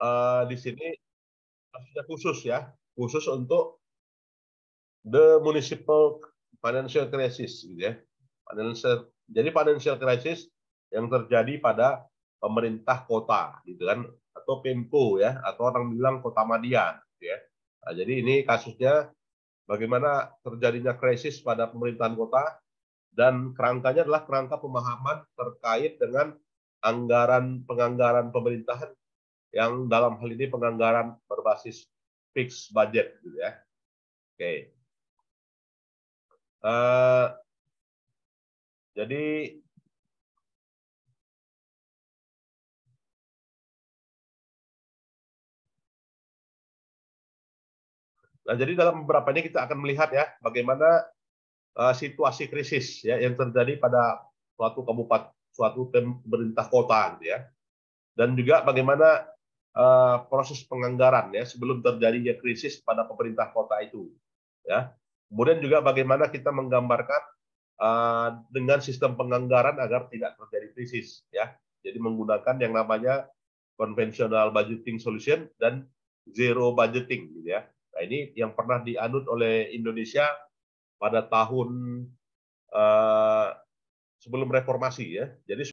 uh, di sini maksudnya khusus ya, khusus untuk the municipal financial crisis gitu ya. Financial, jadi financial crisis yang terjadi pada pemerintah kota gitu kan atau Pemko ya atau orang bilang kota Madia gitu ya. Nah, jadi ini kasusnya bagaimana terjadinya krisis pada pemerintahan kota dan kerangkanya adalah kerangka pemahaman terkait dengan anggaran penganggaran pemerintahan yang dalam hal ini penganggaran berbasis fixed budget gitu ya. Oke. Uh, jadi Nah, jadi dalam beberapa ini kita akan melihat ya bagaimana uh, situasi krisis ya yang terjadi pada suatu kabupaten, suatu pemerintah kota gitu ya. Dan juga bagaimana uh, proses penganggaran ya sebelum terjadinya krisis pada pemerintah kota itu ya kemudian juga bagaimana kita menggambarkan uh, dengan sistem penganggaran agar tidak terjadi krisis ya jadi menggunakan yang namanya konvensional budgeting solution dan zero budgeting gitu ya nah ini yang pernah dianut oleh Indonesia pada tahun uh, sebelum reformasi ya jadi